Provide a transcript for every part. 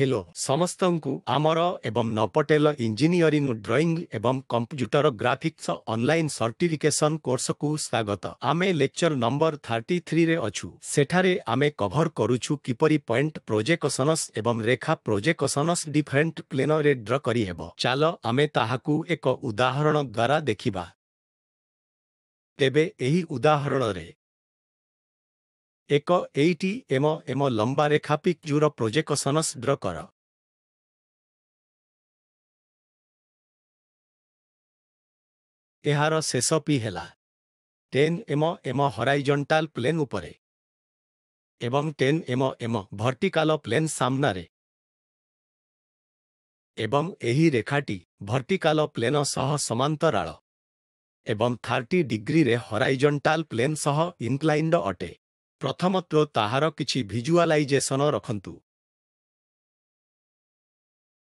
Hello ସମସ୍ତଙ୍କୁ ଆମର ଏବଂ ନପଟେଲ ଇଞ୍ଜିନିୟରିଂ ଡ୍ରଇଂ ଏବଂ କମ୍ପ୍ୟୁଟର ଗ୍ରାଫିକ୍ସ ଅନଲାଇନ୍ ସର୍ଟିଫିକେସନ୍ କୋର୍ସକୁ ସ୍ୱାଗତ ଆମେ ଲେକ୍ଚର ନମ୍ବର ଥାର୍ଟି ଥ୍ରୀରେ ଅଛୁ ସେଠାରେ ଆମେ କଭର କରୁଛୁ କିପରି ପଏଣ୍ଟ ପ୍ରୋଜେକସନସ୍ ଏବଂ ରେଖା ପ୍ରୋଜେକସନସ୍ ଡିଫରେଣ୍ଟ ପ୍ଲେନରେ ଡ୍ର କରିହେବ ଚାଲ ଆମେ ତାହାକୁ ଏକ ଉଦାହରଣ ଦ୍ୱାରା ଦେଖିବା ତେବେ ଏହି ଉଦାହରଣରେ ଏକ ଏଇଟି ଏମ ଏମ ଲମ୍ବା ରେଖା ଜୁର ପ୍ରୋଜେକ୍ସନ ଡ୍ର କର ଏହାର ଶେଷ ପି ହେଲା ten M M horizontal plane ଉପରେ ଏବଂ ten M M vertical plane ସାମ୍ନାରେ ଏବଂ ଏହି ରେଖାଟି ଭର୍ଟିକାଲ ପ୍ଲେନ୍ ସହ ସମାନ୍ତରାଳ ଏବଂ ଥାର୍ଟି ଡିଗ୍ରୀରେ ହରାଇଜଣ୍ଟାଲ୍ ପ୍ଲେନ୍ ସହ ଇନ୍କ୍ଲାଇଣ୍ଡ ଅଟେ ପ୍ରଥମତ୍ୱ ତାହାର କିଛି ଭିଜୁଆଲାଇଜେସନ ରଖନ୍ତୁ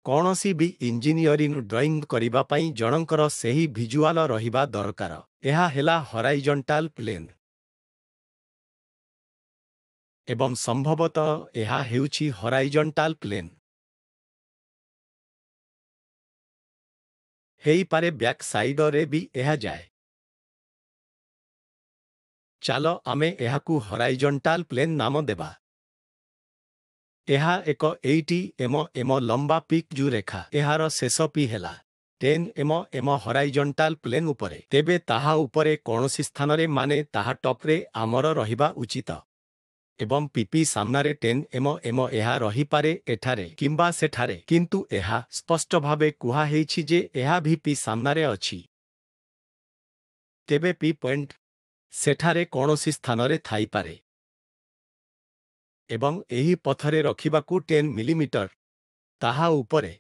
କୌଣସି ବି ଇଞ୍ଜିନିୟରିଂ ଡ୍ରଇଂ କରିବା ପାଇଁ ଜଣଙ୍କର ସେହି ଭିଜୁଆଲ ରହିବା ଦରକାର ଏହା ହେଲା ହରାଇଜଣ୍ଟାଲ ପ୍ଲେନ୍ ଏବଂ ସମ୍ଭବତଃ ଏହା ହେଉଛି ହରାଇଜଣ୍ଟାଲ ପ୍ଲେନ୍ ହେଇପାରେ ବ୍ୟାକ୍ ସାଇଡ଼ରେ ବି ଏହା ଯାଏ ଚାଲ ଆମେ ଏହାକୁ ହରାଇଜଣ୍ଟାଲ ପ୍ଲେନ୍ ନାମ ଦେବା ଏହା ଏକ ଏଇଟି ଏମ ଏମ ଲମ୍ବା ପିକ୍ ଯୁ ରେଖା ଏହାର ଶେଷ ପି ହେଲା ten M M horizontal plane ଉପରେ ତେବେ ତାହା ଉପରେ କୌଣସି ସ୍ଥାନରେ ମାନେ ତାହା ଟପ୍ରେ ଆମର ରହିବା ଉଚିତ ଏବଂ ପିପି ସାମ୍ନାରେ ଟେନ୍ ଏମ ଏମ ଏହା ରହିପାରେ ଏଠାରେ କିମ୍ବା ସେଠାରେ କିନ୍ତୁ ଏହା ସ୍ପଷ୍ଟ ଭାବେ କୁହାହେଇଛି ଯେ ଏହା ଭିପି ସାମ୍ନାରେ ଅଛି ତେବେ ପି ପଏଣ୍ଟ ସେଠାରେ କୌଣସି ସ୍ଥାନରେ ଥାଇପାରେ ଏବଂ ଏହି ପଥରେ ରଖିବାକୁ ଟେନ୍ ମିଲିମିଟର ତାହା ଉପରେ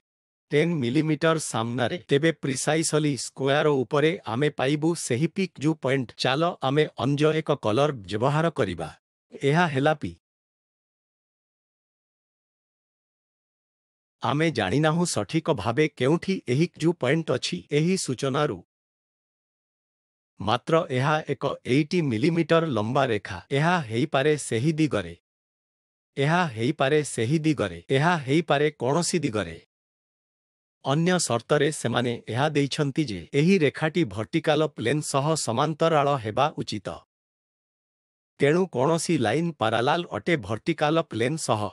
ଟେନ୍ ମିଲିମିଟର ସାମ୍ନାରେ ତେବେ ପ୍ରିସାଇସଲି ସ୍କୋୟାର ଉପରେ ଆମେ ପାଇବୁ ସେହି ପିକ୍ ଯୁ ପଏଣ୍ଟ ଚାଲ ଆମେ ଅଞ୍ଜ ଏକ କଲର୍ ବ୍ୟବହାର କରିବା ଏହା ହେଲା ପି ଆମେ ଜାଣିନାହୁଁ ସଠିକ ଭାବେ କେଉଁଠି ଏହି ଯୁ ପଏଣ୍ଟ ଅଛି ଏହି ସୂଚନାରୁ ମାତ୍ର ଏହା ଏକ ଏଇଟି ମିଲିମିଟର ଲମ୍ବା ରେଖା ଏହା ହେଇପାରେ ସେହି ଦିଗରେ ଏହା ହେଇପାରେ ସେହି ଦିଗରେ ଏହା ହେଇପାରେ କୌଣସି ଦିଗରେ ଅନ୍ୟ ସର୍ତ୍ତରେ ସେମାନେ ଏହା ଦେଇଛନ୍ତି ଯେ ଏହି ରେଖାଟି ଭର୍ଟିକାଲ ପ୍ଲେନ୍ ସହ ସମାନ୍ତରାଳ ହେବା ଉଚିତ ତେଣୁ କୌଣସି ଲାଇନ୍ ପାରାଲାଲ୍ ଅଟେ ଭର୍ଟିକାଲ ପ୍ଲେନ୍ ସହ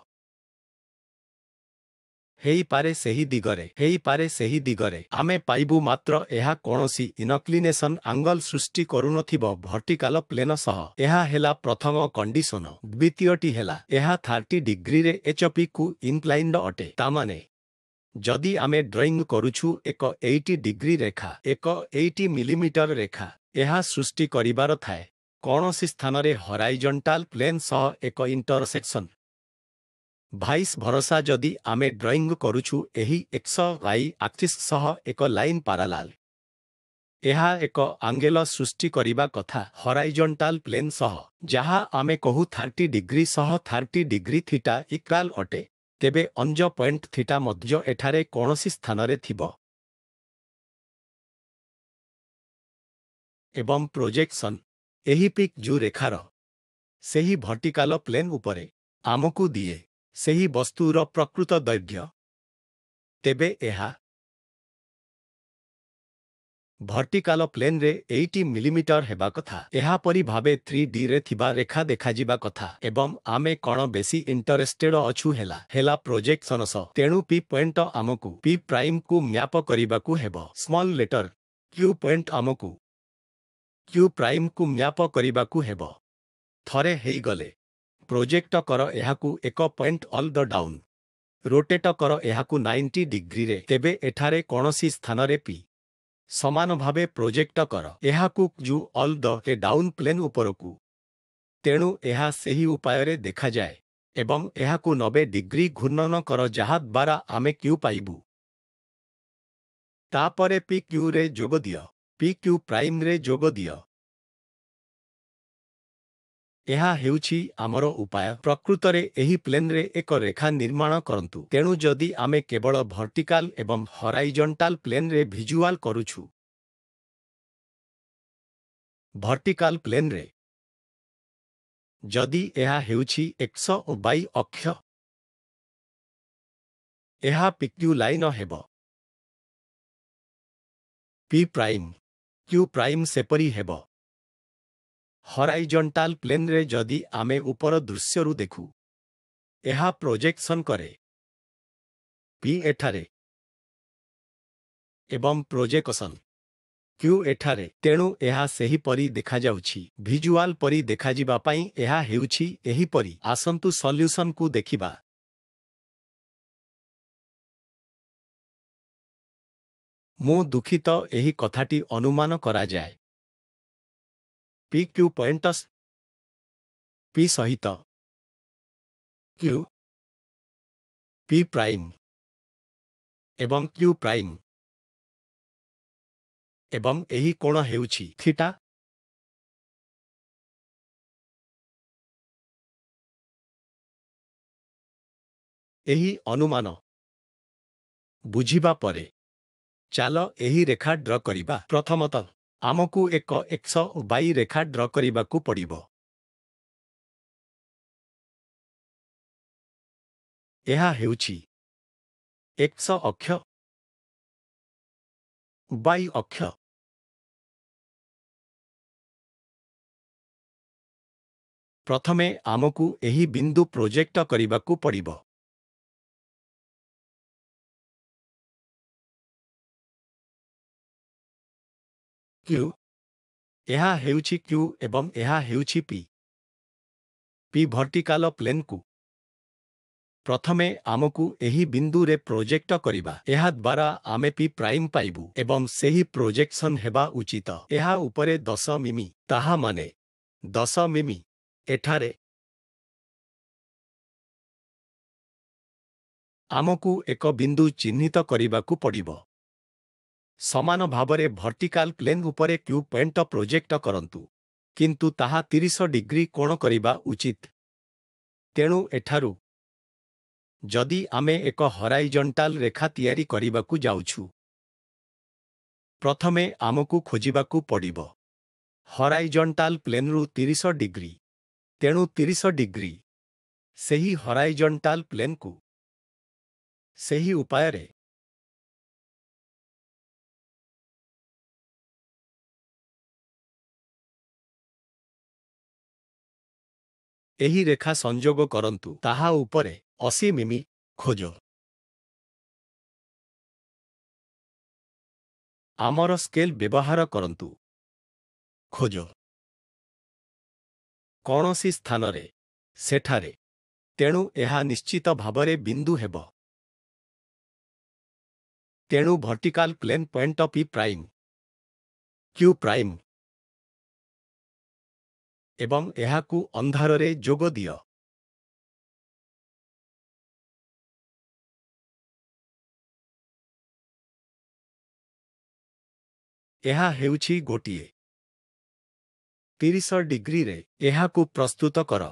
ହେଇପାରେ ସେହି ଦିଗରେ ହେଇପାରେ ସେହି ଦିଗରେ ଆମେ ପାଇବୁ ମାତ୍ର ଏହା କୌଣସି ଇନକ୍ଲିନେସନ୍ ଆଙ୍ଗଲ ସୃଷ୍ଟି କରୁନଥିବ ଭର୍ଟିକାଲ ପ୍ଲେନ ସହ ଏହା ହେଲା ପ୍ରଥମ କଣ୍ଡିସନ ଦ୍ୱିତୀୟଟି ହେଲା ଏହା ଥାର୍ଟି ଡିଗ୍ରୀରେ ଏଚପିକୁ ଇନକ୍ଲାଇଣ୍ଡ ଅଟେ ତାମାନେ ଯଦି ଆମେ ଡ୍ରଇଂ କରୁଛୁ ଏକ ଏଇଟି ଡିଗ୍ରୀ ରେଖା ଏକ ଏଇଟି ମିଲିମିଟର ରେଖା ଏହା ସୃଷ୍ଟି କରିବାର ଥାଏ କୌଣସି ସ୍ଥାନରେ ହରାଇଜଣ୍ଟାଲ ପ୍ଲେନ୍ ସହ ଏକ ଇଣ୍ଟରସେକ୍ସନ୍ ଭାଇସ୍ ଭରସା ଯଦି ଆମେ ଡ୍ରଇଂ କରୁଛୁ ଏହି ଏକ୍ସ ୱାଇ ଆକ୍ସିସ୍ ସହ ଏକ ଲାଇନ୍ ପାରାଲାଲ୍ ଏହା ଏକ ଆଙ୍ଗେଲ ସୃଷ୍ଟି କରିବା କଥା ହରାଇଜଣ୍ଟାଲ୍ ପ୍ଲେନ୍ ସହ ଯାହା ଆମେ କହୁ ଥାର୍ଟି ଡିଗ୍ରୀ ସହ ଥାର୍ଟି ଡିଗ୍ରୀ ଥିଟା ଇକ୍ରାଲ ଅଟେ ତେବେ ଅଞ୍ଜ ପଏଣ୍ଟ ଥିଟା ମଧ୍ୟ ଏଠାରେ କୌଣସି ସ୍ଥାନରେ ଥିବ ଏବଂ ପ୍ରୋଜେକ୍ସନ୍ ଏହି ପିକ୍ ଜୁ ରେଖାର ସେହି ଭର୍ଟିକାଲ ପ୍ଲେନ୍ ଉପରେ ଆମକୁ ଦିଏ ସେହି ବସ୍ତୁର ପ୍ରକୃତ ଦୈର୍ଘ୍ୟ ତେବେ ଏହା ଭର୍ଟିକାଲ ପ୍ଲେନ୍ରେ ଏଇଟି ମିଲିମିଟର ହେବା କଥା ଏହାପରି ଭାବେ ଥ୍ରୀ ଡିରେ ଥିବା ରେଖା ଦେଖାଯିବା କଥା ଏବଂ ଆମେ କ'ଣ ବେଶୀ ଇଣ୍ଟରେଷ୍ଟେଡ ଅଛୁ ହେଲା ହେଲା ପ୍ରୋଜେକ୍ଟ ସନସ ତେଣୁ ପି ପଏଣ୍ଟ ଆମକୁ ପି ପ୍ରାଇମ୍କୁ ମ୍ୟାପ କରିବାକୁ ହେବ ସ୍ମଲ୍ ଲେଟର କ୍ୟୁ ପଏଣ୍ଟ ଆମକୁ କ୍ୟୁ ପ୍ରାଇମ୍କୁ ମ୍ୟାପ କରିବାକୁ ହେବ ଥରେ ହେଇଗଲେ ପ୍ରୋଜେକ୍ଟ କର ଏହାକୁ ଏକ point all the down rotate କର ଏହାକୁ ନାଇଣ୍ଟି ଡିଗ୍ରୀରେ ତେବେ ଏଠାରେ କୌଣସି ସ୍ଥାନରେ ପି ସମାନ ଭାବେ ପ୍ରୋଜେକ୍ଟ କର ଏହାକୁ Q all the A down plane ଉପରକୁ ତେଣୁ ଏହା ସେହି ଉପାୟରେ ଦେଖାଯାଏ ଏବଂ ଏହାକୁ ନବେ ଡିଗ୍ରୀ ଘୂର୍ଣ୍ଣନ କର ଯାହାଦ୍ୱାରା ଆମେ କ୍ୟୁ ପାଇବୁ ତାପରେ ପି କ୍ୟୁରେ ଯୋଗ ଦିଅ ପି କ୍ୟୁ ପ୍ରାଇମ୍ରେ ଯୋଗ ଦିଅ ଏହା ହେଉଛି ଆମର ଉପାୟ ପ୍ରକୃତରେ ଏହି ପ୍ଲେନରେ ଏକ ରେଖା ନିର୍ମାଣ କରନ୍ତୁ ତେଣୁ ଯଦି ଆମେ କେବଳ ଭର୍ଟିକାଲ ଏବଂ ହରାଇଜଣ୍ଟାଲ ପ୍ଲେନରେ ଭିଜୁଆଲ କରୁଛୁ ଭର୍ଟିକାଲ ପ୍ଲେନରେ ଯଦି ଏହା ହେଉଛି ଏକଶ ଓ ବାଇ ଅକ୍ଷ ଏହା ପିକ୍ୟୁ ଲାଇନ ହେବ ପି ପ୍ରାଇମ୍ କ୍ୟୁ ପ୍ରାଇମ୍ ସେପରି ହେବ ହରାଇଜଣ୍ଟାଲ୍ ପ୍ଲେନ୍ରେ ଯଦି ଆମେ ଉପର ଦୃଶ୍ୟରୁ ଦେଖୁ ଏହା ପ୍ରୋଜେକ୍ସନ୍ କରେ ପି ଏଠାରେ ଏବଂ ପ୍ରୋଜେକ୍ସନ୍ କ୍ୟୁ ଏଠାରେ ତେଣୁ ଏହା ସେହିପରି ଦେଖାଯାଉଛି ଭିଜୁଆଲ୍ ପରି ଦେଖାଯିବା ପାଇଁ ଏହା ହେଉଛି ଏହିପରି ଆସନ୍ତୁ ସଲ୍ୟୁସନ୍କୁ ଦେଖିବା ମୁଁ ଦୁଃଖିତ ଏହି କଥାଟି ଅନୁମାନ କରାଯାଏ ପି କ୍ୟୁ ପଏଣ୍ଟସ୍ ପି ସହିତ କ୍ୟୁ ପି ପ୍ରାଇମ୍ ଏବଂ କ୍ୟୁ ପ୍ରାଇମ୍ ଏବଂ ଏହି କୋଣ ହେଉଛି ଥିଟା ଏହି ଅନୁମାନ ବୁଝିବା ପରେ ଚାଲ ଏହି ରେଖା ଡ୍ର କରିବା ପ୍ରଥମତଃ ଆମକୁ ଏକ ଏକଶହ ବାଇ ରେଖା ଡ୍ର କରିବାକୁ ପଡ଼ିବ ଏହା ହେଉଛି ଏକଶହ ଅକ୍ଷ ବାଇ ଅକ୍ଷ ପ୍ରଥମେ ଆମକୁ ଏହି ବିନ୍ଦୁ ପ୍ରୋଜେକ୍ଟ କରିବାକୁ ପଡ଼ିବ କ୍ୟୁ ଏହା ହେଉଛି କ୍ୟୁ ଏବଂ ଏହା ହେଉଛି ପି ପି ଭର୍ଟିକାଲ ପ୍ଲେନ୍କୁ ପ୍ରଥମେ ଆମକୁ ଏହି ବିନ୍ଦୁରେ ପ୍ରୋଜେକ୍ଟ କରିବା ଏହା ଦ୍ୱାରା ଆମେ ପି ପ୍ରାଇମ୍ ପାଇବୁ ଏବଂ ସେହି ପ୍ରୋଜେକ୍ସନ୍ ହେବା ଉଚିତ ଏହା ଉପରେ ଦଶ ମିମି ତାହା ମାନେ ଦଶ ମିମି ଏଠାରେ ଆମକୁ ଏକ ବିନ୍ଦୁ ଚିହ୍ନିତ କରିବାକୁ ପଡ଼ିବ ସମାନ ଭାବରେ ଭର୍ଟିକାଲ୍ ପ୍ଲେନ୍ ଉପରେ କ୍ୟୁ ପଏଣ୍ଟ ପ୍ରୋଜେକ୍ଟ କରନ୍ତୁ କିନ୍ତୁ ତାହା ତିରିଶ ଡିଗ୍ରୀ କ'ଣ କରିବା ଉଚିତ ତେଣୁ ଏଠାରୁ ଯଦି ଆମେ ଏକ ହରାଇଜଣ୍ଟାଲ୍ ରେଖା ତିଆରି କରିବାକୁ ଯାଉଛୁ ପ୍ରଥମେ ଆମକୁ ଖୋଜିବାକୁ ପଡ଼ିବ ହରାଇଜଣ୍ଟାଲ୍ ପ୍ଲେନ୍ରୁ ତିରିଶ ଡିଗ୍ରୀ ତେଣୁ ତିରିଶ ଡିଗ୍ରୀ ସେହି ହରାଇଜଣ୍ଟାଲ୍ ପ୍ଲେନ୍କୁ ସେହି ଉପାୟରେ ଏହି ରେଖା ସଂଯୋଗ କରନ୍ତୁ ତାହା ଉପରେ ଅଶୀ ମିମି ଖୋଜ ଆମର ସ୍କେଲ୍ ବ୍ୟବହାର କରନ୍ତୁ ଖୋଜ କୌଣସି ସ୍ଥାନରେ ସେଠାରେ ତେଣୁ ଏହା ନିଶ୍ଚିତ ଭାବରେ ବିନ୍ଦୁ ହେବ ତେଣୁ vertical plane point of E prime Q prime ଏବଂ ଏହାକୁ ଅନ୍ଧାରରେ ଯୋଗ ଦିଅ ଏହା ହେଉଛି ଗୋଟିଏ ତିରିଶ ଡିଗ୍ରୀରେ ଏହାକୁ ପ୍ରସ୍ତୁତ କର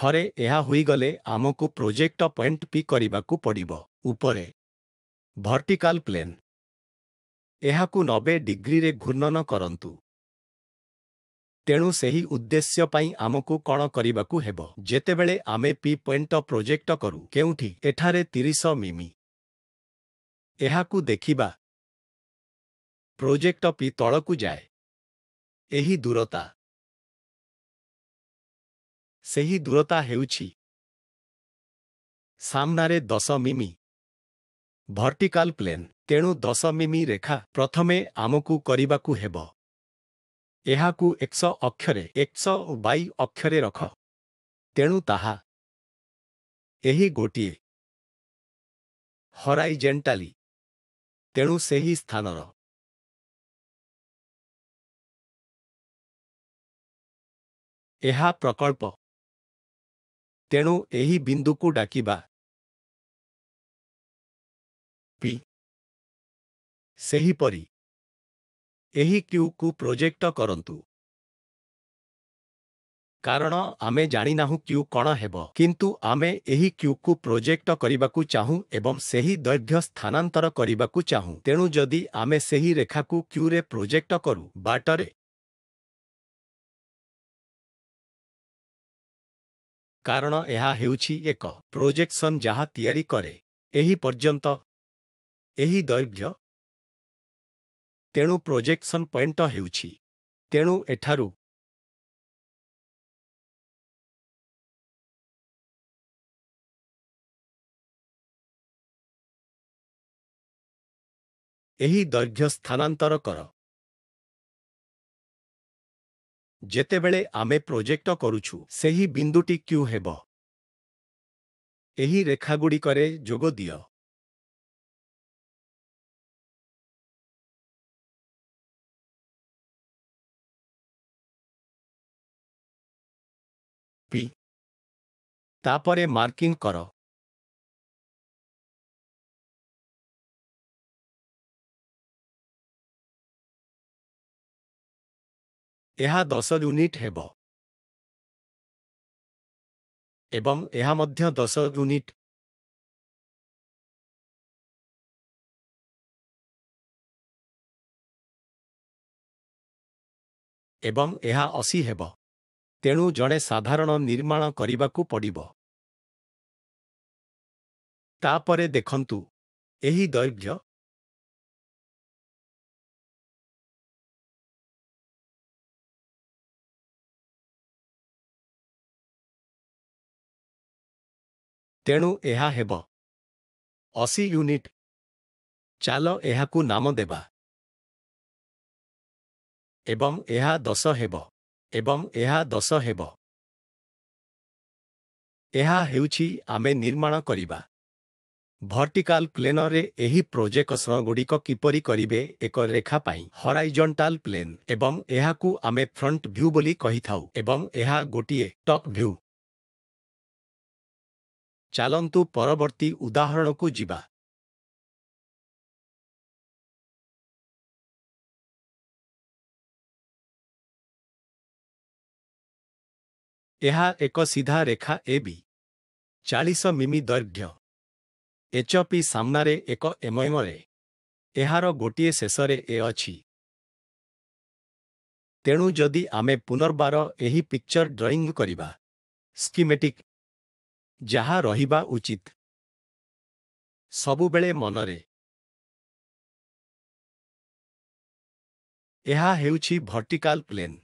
ଥରେ ଏହା ହୋଇଗଲେ ଆମକୁ ପ୍ରୋଜେକ୍ଟ ପଏଣ୍ଟ ବି କରିବାକୁ ପଡ଼ିବ ଉପରେ ଭର୍ଟିକାଲ ପ୍ଲେନ୍ ଏହାକୁ ନବେ ଡିଗ୍ରୀରେ ଘୂର୍ଣ୍ଣନ କରନ୍ତୁ ତେଣୁ ସେହି ଉଦ୍ଦେଶ୍ୟ ପାଇଁ ଆମକୁ କ'ଣ କରିବାକୁ ହେବ ଯେତେବେଳେ ଆମେ ପି ପଏଣ୍ଟ ପ୍ରୋଜେକ୍ଟ କରୁ କେଉଁଠି ଏଠାରେ ତିରିଶ ମିମି ଏହାକୁ ଦେଖିବା ପ୍ରୋଜେକ୍ଟ ପି ତଳକୁ ଯାଏ ଏହି ଦୂରତା ସେହି ଦୂରତା ହେଉଛି ସାମ୍ନାରେ ଦଶ ମିମି ଭର୍ଟିକାଲ୍ ପ୍ଲେନ୍ ତେଣୁ ଦଶ ମିମି ରେଖା ପ୍ରଥମେ ଆମକୁ କରିବାକୁ ହେବ ଏହାକୁ ଏକଶହ ଅକ୍ଷରେ ଏକଶହ ବାଇ ଅକ୍ଷରେ ରଖ ତେଣୁ ତାହା ଏହି ଗୋଟିଏ ହରାଇଜେଣ୍ଟାଲି ତେଣୁ ସେହି ସ୍ଥାନର ଏହା ପ୍ରକଳ୍ପ ତେଣୁ ଏହି ବିନ୍ଦୁକୁ ଡାକିବା ପି ସେହିପରି ଏହି କ୍ୟୁକୁ ପ୍ରୋଜେକ୍ଟ କରନ୍ତୁ କାରଣ ଆମେ ଜାଣିନାହୁଁ କ୍ୟୁ କ'ଣ ହେବ କିନ୍ତୁ ଆମେ ଏହି କ୍ୟୁକୁ ପ୍ରୋଜେକ୍ଟ କରିବାକୁ ଚାହୁଁ ଏବଂ ସେହି ଦୈର୍ଘ୍ୟ ସ୍ଥାନାନ୍ତର କରିବାକୁ ଚାହୁଁ ତେଣୁ ଯଦି ଆମେ ସେହି ରେଖାକୁ କ୍ୟୁରେ ପ୍ରୋଜେକ୍ଟ କରୁ ବାଟରେ କାରଣ ଏହା ହେଉଛି ଏକ ପ୍ରୋଜେକ୍ସନ୍ ଯାହା ତିଆରି କରେ ଏହି ପର୍ଯ୍ୟନ୍ତ ଏହି ଦୈର୍ଘ୍ୟ ତେଣୁ ପ୍ରୋଜେକ୍ସନ୍ ପଏଣ୍ଟ ହେଉଛି ତେଣୁ ଏଠାରୁ ଏହି ଦୈର୍ଘ୍ୟ ସ୍ଥାନାନ୍ତର କର ଯେତେବେଳେ ଆମେ ପ୍ରୋଜେକ୍ଟ କରୁଛୁ ସେହି ବିନ୍ଦୁଟି କ୍ୟୁ ହେବ ଏହି ରେଖାଗୁଡ଼ିକରେ ଯୋଗ ଦିଅ ତାପରେ ମାର୍କିଂ କର ଏହା ଦଶ ୟୁନିଟ୍ ହେବ ଏବଂ ଏହା ମଧ୍ୟ ଦଶ ୟୁନିଟ୍ ଏବଂ ଏହା ଅଶୀ ହେବ ତେଣୁ ଜଣେ ସାଧାରଣ ନିର୍ମାଣ କରିବାକୁ ପଡ଼ିବ ତାପରେ ଦେଖନ୍ତୁ ଏହି ଦୈର୍ଘ୍ୟ ତେଣୁ ଏହା ହେବ ଅଶି ୟୁନିଟ୍ ଚାଲ ଏହାକୁ ନାମ ଦେବା ଏବଂ ଏହା ଦଶ ହେବ ଏବଂ ଏହା ଦଶ ହେବ ଏହା ହେଉଛି ଆମେ ନିର୍ମାଣ କରିବା ଭର୍ଟିକାଲ୍ ପ୍ଲେନରେ ଏହି ପ୍ରୋଜେକସନଗୁଡ଼ିକ କିପରି କରିବେ ଏକ ରେଖା ପାଇଁ ହରାଇଜଣ୍ଟାଲ୍ ପ୍ଲେନ୍ ଏବଂ ଏହାକୁ ଆମେ ଫ୍ରଣ୍ଟ ଭ୍ୟୁ ବୋଲି କହିଥାଉ ଏବଂ ଏହା ଗୋଟିଏ ଟକ୍ ଭ୍ୟୁ ଚାଲନ୍ତୁ ପରବର୍ତ୍ତୀ ଉଦାହରଣକୁ ଯିବା ଏହା ଏକ ସିଧା ରେଖା ଏ ବି ଚାଳିଶ ମିମି ଦୈର୍ଘ୍ୟ ଏଚ୍ ପି ସାମ୍ନାରେ ଏକ ଏମଏମରେ ଏହାର ଗୋଟିଏ ଶେଷରେ ଏ ଅଛି ତେଣୁ ଯଦି ଆମେ ପୁନର୍ବାର ଏହି ପିକ୍ଚର ଡ୍ରଇଂ କରିବା ସ୍କିମେଟିକ୍ ଯାହା ରହିବା ଉଚିତ ସବୁବେଳେ ମନରେ ଏହା ହେଉଛି ଭର୍ଟିକାଲ୍ ପ୍ଲେନ୍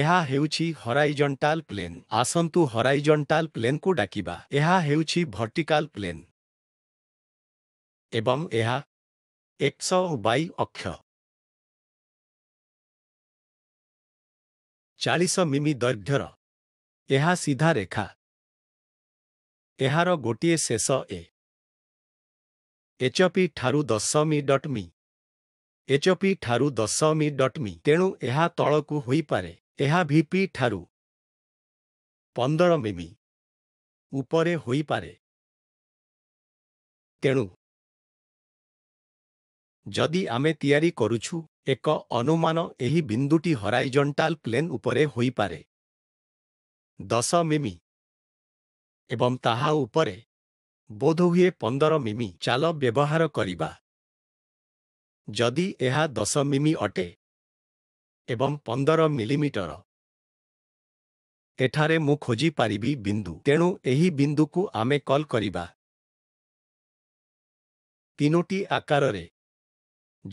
ଏହା ହେଉଛି ହରାଇଜଣ୍ଟାଲ୍ ପ୍ଲେନ୍ ଆସନ୍ତୁ ହରାଇଜଣ୍ଟାଲ୍ ପ୍ଲେନ୍କୁ ଡାକିବା ଏହା ହେଉଛି ଭର୍ଟିକାଲ୍ ପ୍ଲେନ୍ ଏବଂ ଏହା ଏକଶହ ବାଇ ଅକ୍ଷ ଚାଳିଶ ମିମି ଦୈର୍ଘ୍ୟର ଏହା ସିଧା ରେଖା ଏହାର ଗୋଟିଏ ଶେଷ ଏ ଏଚପି ଠାରୁ ଦଶ ମି ଡଟ୍ ମି ଏଚପି ଠାରୁ ଦଶ ମି ଡଟ୍ ମି ତେଣୁ ଏହା ତଳକୁ ହୋଇପାରେ ଏହା ଭିପି ଠାରୁ ପନ୍ଦର ମିମି ଉପରେ ହୋଇପାରେ ତେଣୁ ଯଦି ଆମେ ତିଆରି କରୁଛୁ ଏକ ଅନୁମାନ ଏହି ବିନ୍ଦୁଟି ହରାଇଜଣ୍ଟାଲ ପ୍ଲେନ୍ ଉପରେ ହୋଇପାରେ ଦଶ ମିମି ଏବଂ ତାହା ଉପରେ ବୋଧହୁଏ ପନ୍ଦର ମିମି ଚାଲ ବ୍ୟବହାର କରିବା ଯଦି ଏହା ଦଶ ମିମି ଅଟେ ଏବଂ ପନ୍ଦର ମିଲିମିଟର ଏଠାରେ ମୁଁ ଖୋଜିପାରିବି ବିନ୍ଦୁ ତେଣୁ ଏହି ବିନ୍ଦୁକୁ ଆମେ କଲ୍ କରିବା ତିନୋଟି ଆକାରରେ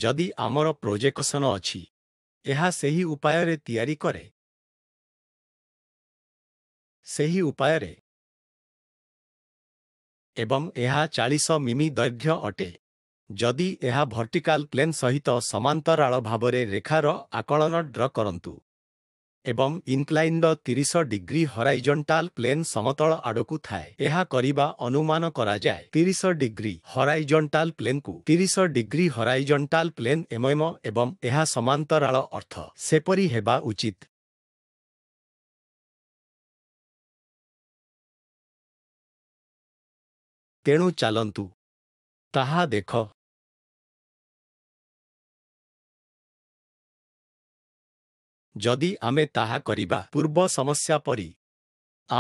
ଯଦି ଆମର ପ୍ରୋଜେକ୍ସନ ଅଛି ଏହା ସେହି ଉପାୟରେ ତିଆରି କରେ ସେହି ଉପାୟରେ ଏବଂ ଏହା ଚାଳିଶ ମିମି ଦୈର୍ଘ୍ୟ ଅଟେ ଯଦି ଏହା ଭର୍ଟିକାଲ୍ ପ୍ଲେନ୍ ସହିତ ସମାନ୍ତରାଳ ଭାବରେ ରେଖାର ଆକଳନ ଡ୍ର କରନ୍ତୁ ଏବଂ ଇନ୍କ୍ଲାଇନ୍ର ତିରିଶ ଡିଗ୍ରୀ ହରାଇଜଣ୍ଟାଲ୍ ପ୍ଲେନ୍ ସମତଳ ଆଡ଼କୁ ଥାଏ ଏହା କରିବା ଅନୁମାନ କରାଯାଏ ତିରିଶ ଡିଗ୍ରୀ ହରାଇଜଣ୍ଟାଲ୍ ପ୍ଲେନ୍କୁ ତିରିଶ ଡିଗ୍ରୀ ହରାଇଜଣ୍ଟାଲ୍ ପ୍ଲେନ୍ ଏମଏମ ଏବଂ ଏହା ସମାନ୍ତରାଳ ଅର୍ଥ ସେପରି ହେବା ଉଚିତ ତେଣୁ ଚାଲନ୍ତୁ ତାହା ଦେଖ ଯଦି ଆମେ ତାହା କରିବା ପୂର୍ବ ସମସ୍ୟା ପରି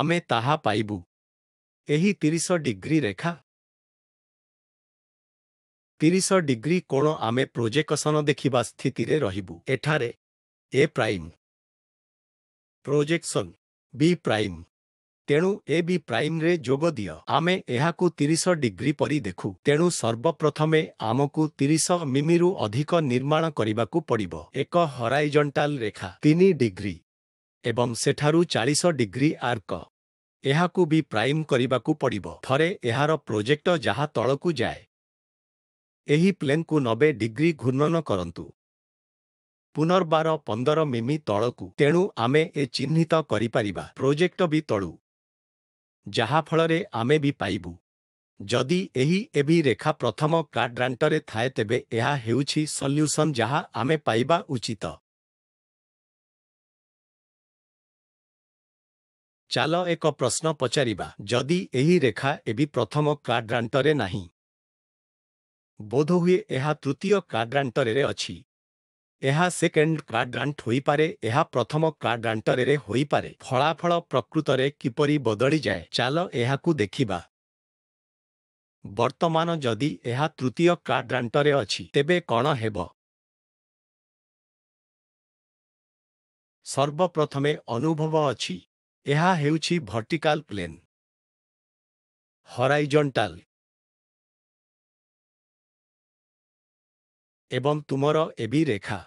ଆମେ ତାହା ପାଇବୁ ଏହି ତିରିଶ ଡିଗ୍ରୀ ରେଖା ତିରିଶ ଡିଗ୍ରୀ କୋଣ ଆମେ ପ୍ରୋଜେକସନ ଦେଖିବା ସ୍ଥିତିରେ ରହିବୁ ଏଠାରେ A prime projection B prime ତେଣୁ ଏ ବି ପ୍ରାଇମ୍ରେ ଯୋଗ ଦିଅ ଆମେ ଏହାକୁ ତିରିଶ ଡିଗ୍ରୀ ପରି ଦେଖୁ ତେଣୁ ସର୍ବପ୍ରଥମେ ଆମକୁ ତିରିଶ ମିମିରୁ ଅଧିକ ନିର୍ମାଣ କରିବାକୁ ପଡ଼ିବ ଏକ ହରାଇଜଣ୍ଟାଲ ରେଖା ତିନି ଡିଗ୍ରୀ ଏବଂ ସେଠାରୁ ଚାଳିଶ ଡିଗ୍ରୀ ଆର୍କ ଏହାକୁ ବି ପ୍ରାଇମ୍ କରିବାକୁ ପଡ଼ିବ ଥରେ ଏହାର ପ୍ରୋଜେକ୍ଟ ଯାହା ତଳକୁ ଯାଏ ଏହି ପ୍ଲେନ୍କୁ ନବେ ଡିଗ୍ରୀ ଘୂର୍ଣ୍ଣନ କରନ୍ତୁ ପୁନର୍ବାର ପନ୍ଦର ମିମି ତଳକୁ ତେଣୁ ଆମେ ଏ ଚିହ୍ନିତ କରିପାରିବା ପ୍ରୋଜେକ୍ଟ ବି ତଳୁ ଯାହାଫଳରେ ଆମେ ବି ପାଇବୁ ଯଦି ଏହି ଏଭି ରେଖା ପ୍ରଥମ କ୍ୱାଡ୍ରାଣ୍ଟରେ ଥାଏ ତେବେ ଏହା ହେଉଛି ସଲ୍ୟୁସନ୍ ଯାହା ଆମେ ପାଇବା ଉଚିତ ଚାଲ ଏକ ପ୍ରଶ୍ନ ପଚାରିବା ଯଦି ଏହି ରେଖା ଏବେ ପ୍ରଥମ କ୍ୱାଡ୍ରାଣ୍ଟରେ ନାହିଁ ବୋଧହୁଏ ଏହା ତୃତୀୟ କ୍ୱାଡ୍ରାଣ୍ଟରେ ଅଛି ଏହା ସେକେଣ୍ଡ କ୍ୱାଡ୍ରାଣ୍ଟ ହୋଇପାରେ ଏହା ପ୍ରଥମ କ୍ୱାଡ୍ରାଣ୍ଟରେ ହୋଇପାରେ ଫଳାଫଳ ପ୍ରକୃତରେ କିପରି ବଦଳିଯାଏ ଚାଲ ଏହାକୁ ଦେଖିବା ବର୍ତ୍ତମାନ ଯଦି ଏହା ତୃତୀୟ କ୍ୱାଡ୍ରାଣ୍ଟରେ ଅଛି ତେବେ କ'ଣ ହେବ ସର୍ବପ୍ରଥମେ ଅନୁଭବ ଅଛି ଏହା ହେଉଛି ଭର୍ଟିକାଲ ପ୍ଲେନ୍ ହରାଇଜଣ୍ଟାଲ ଏବଂ ତୁମର ଏବି ରେଖା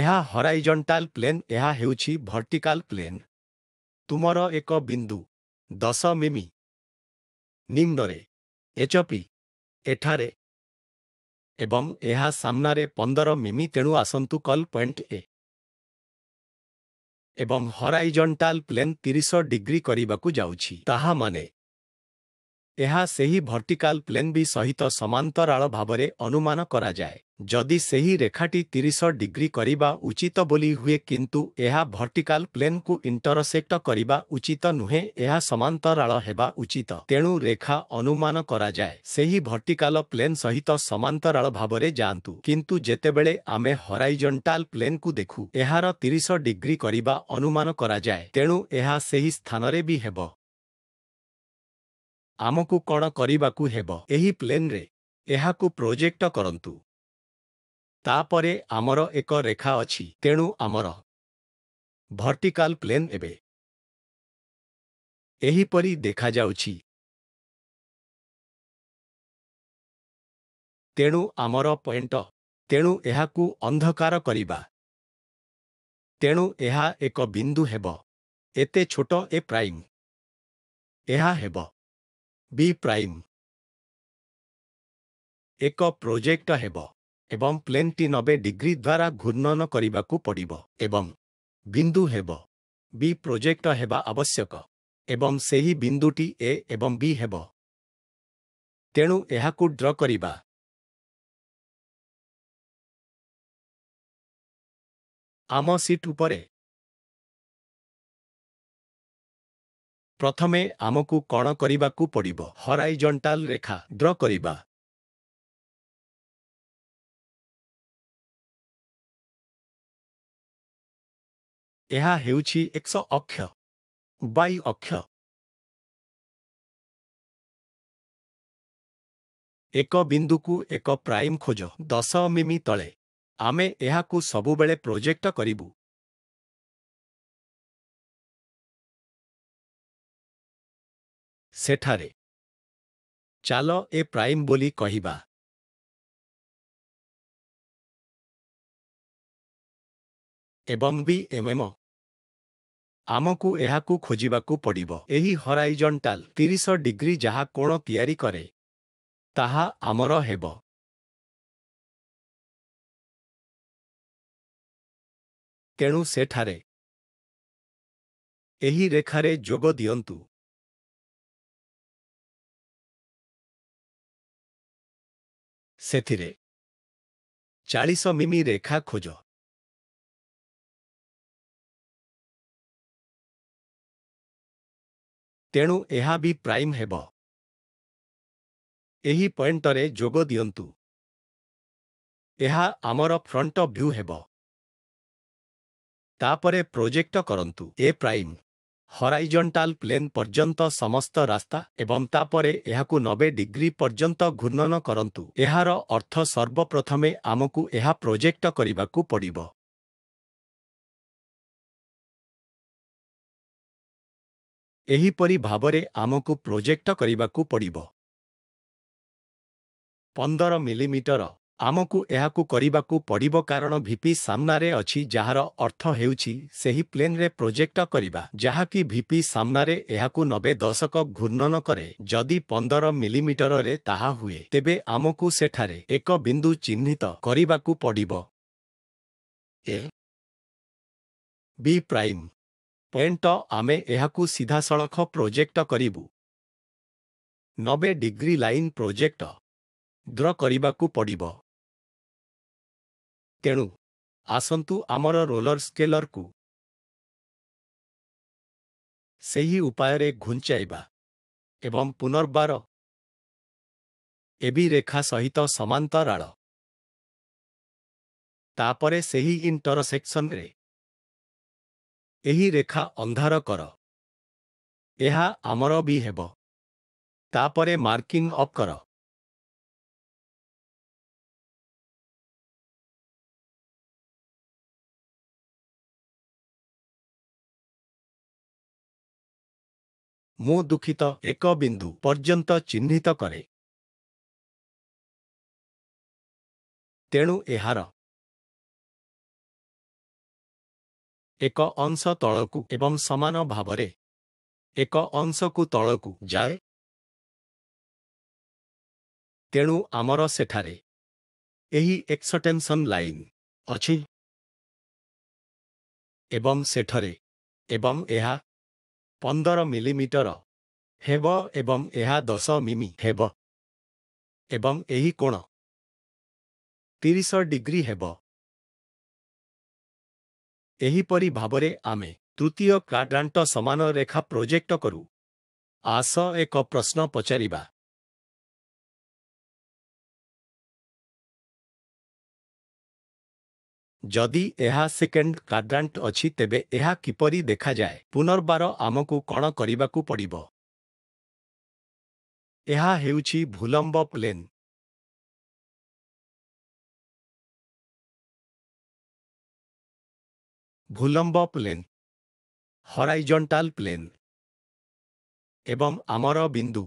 ଏହା ହରାଇଜଣ୍ଟାଲ୍ ପ୍ଲେନ୍ ଏହା ହେଉଛି ଭର୍ଟିକାଲ୍ ପ୍ଲେନ୍ ତୁମର ଏକ ବିନ୍ଦୁ ଦଶ ମିମି ନିମ୍ନରେ ଏଚପି ଏଠାରେ ଏବଂ ଏହା ସାମ୍ନାରେ ପନ୍ଦର ମିମି ତେଣୁ ଆସନ୍ତୁ କଲ୍ ପଏଣ୍ଟ ଏ ଏବଂ ହରାଇଜଣ୍ଟାଲ୍ ପ୍ଲେନ୍ ତିରିଶ ଡିଗ୍ରୀ କରିବାକୁ ଯାଉଛି ତାହାମାନେ यह से ही भर्टिकाल प्लेन भी सहित समातराल भाव अनुमान कराए जदि से ही रेखाटी तीस डिग्री करवा उचित बोली हुए किंतु यह भर्टिकाल प्लेन को इंटरसेक्ट करवा उचित नुहे यह समातराल होगा उचित तेणु रेखा अनुमान कराए से ही भर्टिकाल प्लेन सहित समातराल भाव जातु किंतु जितेबले आम हरइजटाल प्लेन को देखू यार तीस डिग्री करवा अनुमान कराए तेणु यह से ही स्थान भी हेबा। ଆମକୁ କ'ଣ କରିବାକୁ ହେବ ଏହି ପ୍ଲେନ୍ରେ ଏହାକୁ ପ୍ରୋଜେକ୍ଟ କରନ୍ତୁ ତାପରେ ଆମର ଏକ ରେଖା ଅଛି ତେଣୁ ଆମର ଭର୍ଟିକାଲ୍ ପ୍ଲେନ୍ ଏବେ ଏହିପରି ଦେଖାଯାଉଛି ତେଣୁ ଆମର ପଏଣ୍ଟ ତେଣୁ ଏହାକୁ ଅନ୍ଧକାର କରିବା ତେଣୁ ଏହା ଏକ ବିନ୍ଦୁ ହେବ ଏତେ ଛୋଟ ଏ ପ୍ରାଇମ୍ ଏହା ହେବ ବି ପ୍ରାଇମ୍ ଏକ ପ୍ରୋଜେକ୍ଟ ହେବ ଏବଂ ପ୍ଲେନ୍ଟି ନବେ ଡିଗ୍ରୀ ଦ୍ୱାରା ଘୂର୍ଣ୍ଣନ କରିବାକୁ ପଡ଼ିବ ଏବଂ ବିନ୍ଦୁ ହେବ ବି ପ୍ରୋଜେକ୍ଟ ହେବା ଆବଶ୍ୟକ ଏବଂ ସେହି ବିନ୍ଦୁଟି ଏ ଏବଂ ବି ହେବ ତେଣୁ ଏହାକୁ ଡ୍ର କରିବା ଆମ ସିଟ୍ ଉପରେ ପ୍ରଥମେ ଆମକୁ କ'ଣ କରିବାକୁ ପଡ଼ିବ ହରାଇଜଣ୍ଟାଲ ରେଖା ଡ୍ର କରିବା ଏହା ହେଉଛି ଏକଶ ଅକ୍ଷ ବାଇ ଅକ୍ଷ ଏକ ବିନ୍ଦୁକୁ ଏକ ପ୍ରାଇମ୍ ଖୋଜ ଦଶ ମିମି ତଳେ ଆମେ ଏହାକୁ ସବୁବେଳେ ପ୍ରୋଜେକ୍ଟ କରିବୁ ସେଠାରେ ଚାଲ ଏ ପ୍ରାଇମ୍ ବୋଲି କହିବା ଏବଂ ବି ଏମ୍ଏମ୍ ଆମକୁ ଏହାକୁ ଖୋଜିବାକୁ ପଡ଼ିବ ଏହି ହରାଇଜଣ୍ଟାଲ ତିରିଶ ଡିଗ୍ରୀ ଯାହା କୋଣ ତିଆରି କରେ ତାହା ଆମର ହେବ ତେଣୁ ସେଠାରେ ଏହି ରେଖାରେ ଯୋଗ ଦିଅନ୍ତୁ ସେଥିରେ ଚାଳିଶ ମିମି ରେଖା ଖୋଜ ତେଣୁ ଏହା ବି ପ୍ରାଇମ୍ ହେବ ଏହି ପଏଣ୍ଟରେ ଯୋଗ ଦିଅନ୍ତୁ ଏହା ଆମର ଫ୍ରଣ୍ଟ ଭ୍ୟୁ ହେବ ତାପରେ ପ୍ରୋଜେକ୍ଟ କରନ୍ତୁ ଏ ପ୍ରାଇମ୍ ହରାଇଜଣ୍ଟାଲ୍ ପ୍ଲେନ୍ ପର୍ଯ୍ୟନ୍ତ ସମସ୍ତ ରାସ୍ତା ଏବଂ ତାପରେ ଏହାକୁ ନବେ ଡିଗ୍ରୀ ପର୍ଯ୍ୟନ୍ତ ଘୂର୍ଣ୍ଣନ କରନ୍ତୁ ଏହାର ଅର୍ଥ ସର୍ବପ୍ରଥମେ ଆମକୁ ଏହା ପ୍ରୋଜେକ୍ଟ କରିବାକୁ ପଡ଼ିବ ଏହିପରି ଭାବରେ ଆମକୁ ପ୍ରୋଜେକ୍ଟ କରିବାକୁ ପଡ଼ିବ ପନ୍ଦର ମିଲିମିଟର ଆମକୁ ଏହାକୁ କରିବାକୁ ପଡ଼ିବ କାରଣ ଭିପି ସାମ୍ନାରେ ଅଛି ଯାହାର ଅର୍ଥ ହେଉଛି ସେହି ପ୍ଲେନ୍ରେ ପ୍ରୋଜେକ୍ଟ କରିବା ଯାହାକି ଭିପି ସାମ୍ନାରେ ଏହାକୁ ନବେ ଦଶକ ଘୂର୍ଣ୍ଣନ କରେ ଯଦି ପନ୍ଦର ମିଲିମିଟରରେ ତାହା ହୁଏ ତେବେ ଆମକୁ ସେଠାରେ ଏକ ବିନ୍ଦୁ ଚିହ୍ନିତ କରିବାକୁ ପଡ଼ିବ ଏ ବି ପ୍ରାଇମ୍ ପଏଣ୍ଟ ଆମେ ଏହାକୁ ସିଧାସଳଖ ପ୍ରୋଜେକ୍ଟ କରିବୁ ନବେ ଡିଗ୍ରୀ ଲାଇନ୍ ପ୍ରୋଜେକ୍ଟ ଦୂର କରିବାକୁ ପଡ଼ିବ ତେଣୁ ଆସନ୍ତୁ ଆମର ରୋଲର ସ୍କେଲରକୁ ସେହି ଉପାୟରେ ଘୁଞ୍ଚାଇବା ଏବଂ ପୁନର୍ବାର ଏବି ରେଖା ସହିତ ସମାନ୍ତରାଳ ତାପରେ ସେହି ଇଣ୍ଟରସେକ୍ସନରେ ଏହି ରେଖା ଅନ୍ଧାର କର ଏହା ଆମର ବି ହେବ ତାପରେ ମାର୍କିଂ ଅପ୍ କର ମୁଁ ଦୁଃଖିତ ଏକ ବିନ୍ଦୁ ପର୍ଯ୍ୟନ୍ତ ଚିହ୍ନିତ କରେ ତେଣୁ ଏହାର ଏକ ଅଂଶ ତଳକୁ ଏବଂ ସମାନ ଭାବରେ ଏକ ଅଂଶକୁ ତଳକୁ ଯାଏ ତେଣୁ ଆମର ସେଠାରେ ଏହି ଏକ୍ସଟେନ୍ସନ୍ ଲାଇନ୍ ଅଛି ଏବଂ ସେଠାରେ ଏବଂ ଏହା ପନ୍ଦର ମିଲିମିଟର ହେବ ଏବଂ ଏହା ଦଶ ମିମି ହେବ ଏବଂ ଏହି କୋଣ ତିରିଶ ଡିଗ୍ରୀ ହେବ ଏହିପରି ଭାବରେ ଆମେ ତୃତୀୟ କ୍ୱାଡ୍ରାଣ୍ଟ ସମାନ ରେଖା ପ୍ରୋଜେକ୍ଟ କରୁ ଆସ ଏକ ପ୍ରଶ୍ନ ପଚାରିବା ଯଦି ଏହା ସେକେଣ୍ଡ କ୍ୱାଡ୍ରାଣ୍ଟ ଅଛି ତେବେ ଏହା କିପରି ଦେଖାଯାଏ ପୁନର୍ବାର ଆମକୁ କ'ଣ କରିବାକୁ ପଡ଼ିବ ଏହା ହେଉଛି ଭୂଲମ୍ବ ପ୍ଲେନ୍ ଭୂଲମ୍ବ ପ୍ଲେନ୍ ହରାଇଜଣ୍ଟାଲ ପ୍ଲେନ୍ ଏବଂ ଆମର ବିନ୍ଦୁ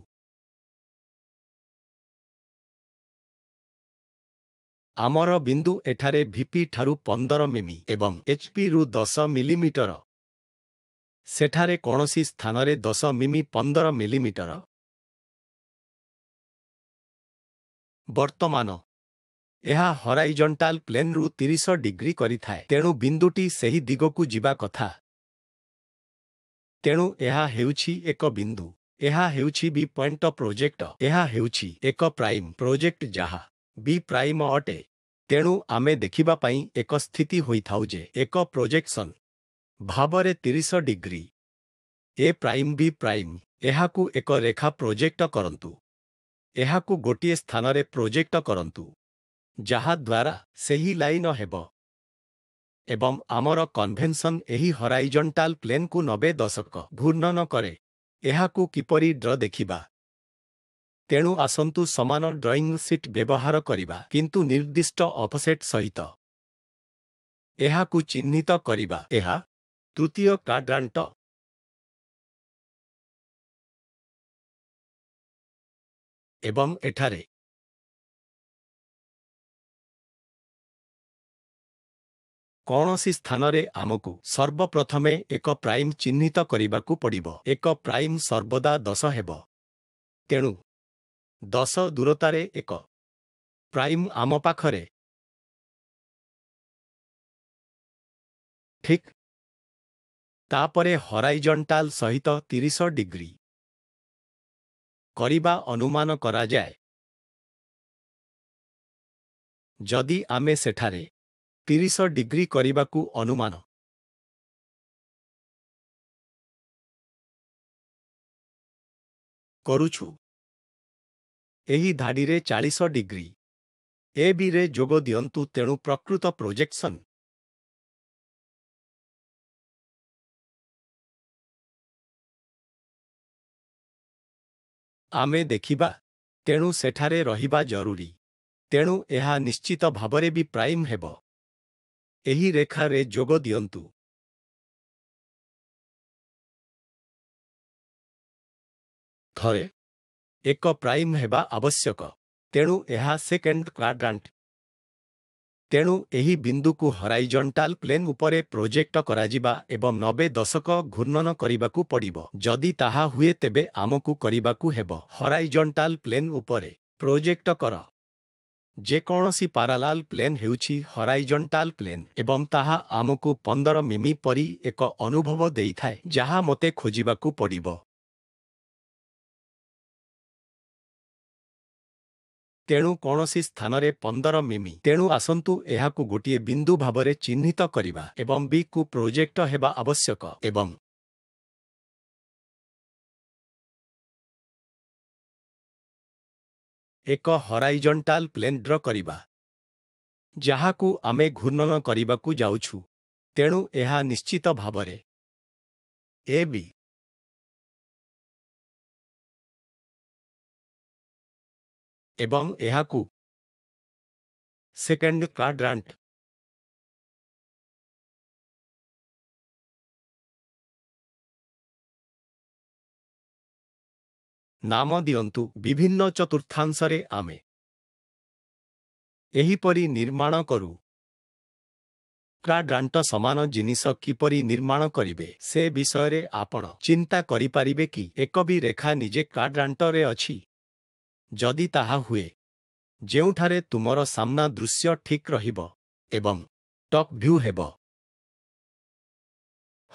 ଆମର ବିନ୍ଦୁ ଏଠାରେ ଭିପି ଠାରୁ ପନ୍ଦର ମିମି ଏବଂ ଏଚ୍ପିରୁ ଦଶ ମିଲିମିଟର ସେଠାରେ କୌଣସି ସ୍ଥାନରେ ଦଶ ମିମି ପନ୍ଦର ମିଲିମିଟର ବର୍ତ୍ତମାନ ଏହା ହରାଇଜଣ୍ଟାଲ୍ ପ୍ଲେନ୍ରୁ ତିରିଶ ଡିଗ୍ରୀ କରିଥାଏ ତେଣୁ ବିନ୍ଦୁଟି ସେହି ଦିଗକୁ ଯିବା କଥା ତେଣୁ ଏହା ହେଉଛି ଏକ ବିନ୍ଦୁ ଏହା ହେଉଛି ବି ପଏଣ୍ଟ ପ୍ରୋଜେକ୍ଟ ଏହା ହେଉଛି ଏକ ପ୍ରାଇମ୍ ପ୍ରୋଜେକ୍ଟ ଯାହା ବି ପ୍ରାଇମ ଅଟେ ତେଣୁ ଆମେ ଦେଖିବା ପାଇଁ ଏକ ସ୍ଥିତି ହୋଇଥାଉ ଯେ ଏକ ପ୍ରୋଜେକ୍ସନ୍ ଭାବରେ ତିରିଶ degree A prime B prime ଏହାକୁ ଏକ ରେଖା ପ୍ରୋଜେକ୍ଟ କରନ୍ତୁ ଏହାକୁ ଗୋଟିଏ ସ୍ଥାନରେ ପ୍ରୋଜେକ୍ଟ କରନ୍ତୁ ଯାହାଦ୍ୱାରା ସେହି ଲାଇନ ହେବ ଏବଂ ଆମର କନଭେନସନ୍ ଏହି ହରାଇଜଣ୍ଟାଲ ପ୍ଲେନ୍କୁ ନବେ ଦଶକ ଘୂର୍ଣ୍ଣନ କରେ ଏହାକୁ କିପରି ଡ୍ର ଦେଖିବା ତେଣୁ ଆସନ୍ତୁ ସମାନ ଡ୍ରଇଂ ସିଟ୍ ବ୍ୟବହାର କରିବା କିନ୍ତୁ ନିର୍ଦ୍ଦିଷ୍ଟ ଅପସେଟ୍ ସହିତ ଏହାକୁ ଚିହ୍ନିତ କରିବା ଏହା ତୃତୀୟ କାଡ୍ରାଣ୍ଟ ଏବଂ ଏଠାରେ କୌଣସି ସ୍ଥାନରେ ଆମକୁ ସର୍ବପ୍ରଥମେ ଏକ ପ୍ରାଇମ୍ ଚିହ୍ନିତ କରିବାକୁ ପଡ଼ିବ ଏକ ପ୍ରାଇମ୍ ସର୍ବଦା ଦଶ ହେବ ତେଣୁ ଦଶ ଦୂରତାରେ ଏକ ପ୍ରାଇମ୍ ଆମ ପାଖରେ ଠିକ୍ ତାପରେ ହରାଇଜଣ୍ଟାଲ ସହିତ ତିରିଶ ଡିଗ୍ରୀ କରିବା ଅନୁମାନ କରାଯାଏ ଯଦି ଆମେ ସେଠାରେ ତିରିଶ ଡିଗ୍ରୀ କରିବାକୁ ଅନୁମାନ କରୁଛୁ ଏହି ଧାଡ଼ିରେ ଚାଳିଶ ଡିଗ୍ରୀ ଏ ବିରେ ଯୋଗ ଦିଅନ୍ତୁ ତେଣୁ ପ୍ରକୃତ ପ୍ରୋଜେକ୍ସନ୍ ଆମେ ଦେଖିବା ତେଣୁ ସେଠାରେ ରହିବା ଜରୁରୀ ତେଣୁ ଏହା ନିଶ୍ଚିତ ଭାବରେ ବି ପ୍ରାଇମ୍ ହେବ ଏହି ରେଖାରେ ଯୋଗ ଦିଅନ୍ତୁ ଥରେ ଏକ ପ୍ରାଇମ୍ ହେବା ଆବଶ୍ୟକ ତେଣୁ ଏହା ସେକେଣ୍ଡ କ୍ୱାଡ୍ରାଣ୍ଟ ତେଣୁ ଏହି ବିନ୍ଦୁକୁ ହରାଇଜଣ୍ଟାଲ୍ ପ୍ଲେନ୍ ଉପରେ ପ୍ରୋଜେକ୍ଟ କରାଯିବା ଏବଂ ନବେ ଦଶକ ଘୂର୍ଣ୍ଣନ କରିବାକୁ ପଡ଼ିବ ଯଦି ତାହା ହୁଏ ତେବେ ଆମକୁ କରିବାକୁ ହେବ ହରାଇଜଣ୍ଟାଲ୍ ପ୍ଲେନ୍ ଉପରେ ପ୍ରୋଜେକ୍ଟ କର ଯେକୌଣସି ପାରାଲାଲ୍ ପ୍ଲେନ୍ ହେଉଛି ହରାଇଜଣ୍ଟାଲ୍ ପ୍ଲେନ୍ ଏବଂ ତାହା ଆମକୁ ପନ୍ଦର ମିମି ପରି ଏକ ଅନୁଭବ ଦେଇଥାଏ ଯାହା ମୋତେ ଖୋଜିବାକୁ ପଡ଼ିବ ତେଣୁ କୌଣସି ସ୍ଥାନରେ ପନ୍ଦର ମିମି ତେଣୁ ଆସନ୍ତୁ ଏହାକୁ ଗୋଟିଏ ବିନ୍ଦୁ ଭାବରେ ଚିହ୍ନିତ କରିବା ଏବଂ ବିକୁ ପ୍ରୋଜେକ୍ଟ ହେବା ଆବଶ୍ୟକ ଏବଂ ଏକ ହରାଇଜଣ୍ଟାଲ୍ ପ୍ଲେନ୍ ଡ୍ର କରିବା ଯାହାକୁ ଆମେ ଘୂର୍ଣ୍ଣନ କରିବାକୁ ଯାଉଛୁ ତେଣୁ ଏହା ନିଶ୍ଚିତ ଭାବରେ ଏ ବି ଏବଂ ଏହାକୁ ସେକେଣ୍ଡ କ୍ଲାଡ୍ରାଣ୍ଟ ନାମ ଦିଅନ୍ତୁ ବିଭିନ୍ନ ଚତୁର୍ଥାଂଶରେ ଆମେ ଏହିପରି ନିର୍ମାଣ କରୁ କ୍ଲାଡ୍ରାଣ୍ଟ ସମାନ ଜିନିଷ କିପରି ନିର୍ମାଣ କରିବେ ସେ ବିଷୟରେ ଆପଣ ଚିନ୍ତା କରିପାରିବେ କି ଏକ ବି ରେଖା ନିଜେ କ୍ଲାଡ୍ରାଣ୍ଟରେ ଅଛି ଯଦି ତାହା ହୁଏ ଯେଉଁଠାରେ ତୁମର ସାମ୍ନା ଦୃଶ୍ୟ ଠିକ୍ ରହିବ ଏବଂ ଟପ୍ ଭ୍ୟୁ ହେବ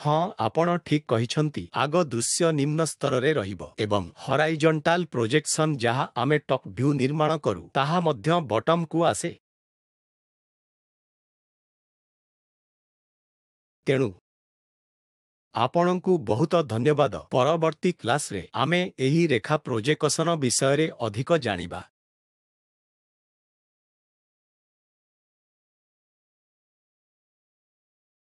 ହଁ ଆପଣ ଠିକ୍ କହିଛନ୍ତି ଆଗ ଦୃଶ୍ୟ ନିମ୍ନ ସ୍ତରରେ ରହିବ ଏବଂ ହରାଇଜଣ୍ଟାଲ୍ ପ୍ରୋଜେକ୍ସନ୍ ଯାହା ଆମେ ଟପ୍ ଭ୍ୟୁ ନିର୍ମାଣ କରୁ ତାହା ମଧ୍ୟ ବଟମ୍କୁ ଆସେ ତେଣୁ ଆପଣଙ୍କୁ ବହୁତ ଧନ୍ୟବାଦ ପରବର୍ତ୍ତୀ କ୍ଲାସ୍ରେ ଆମେ ଏହି ରେଖା ପ୍ରୋଜେକ୍ସନ ବିଷୟରେ ଅଧିକ ଜାଣିବା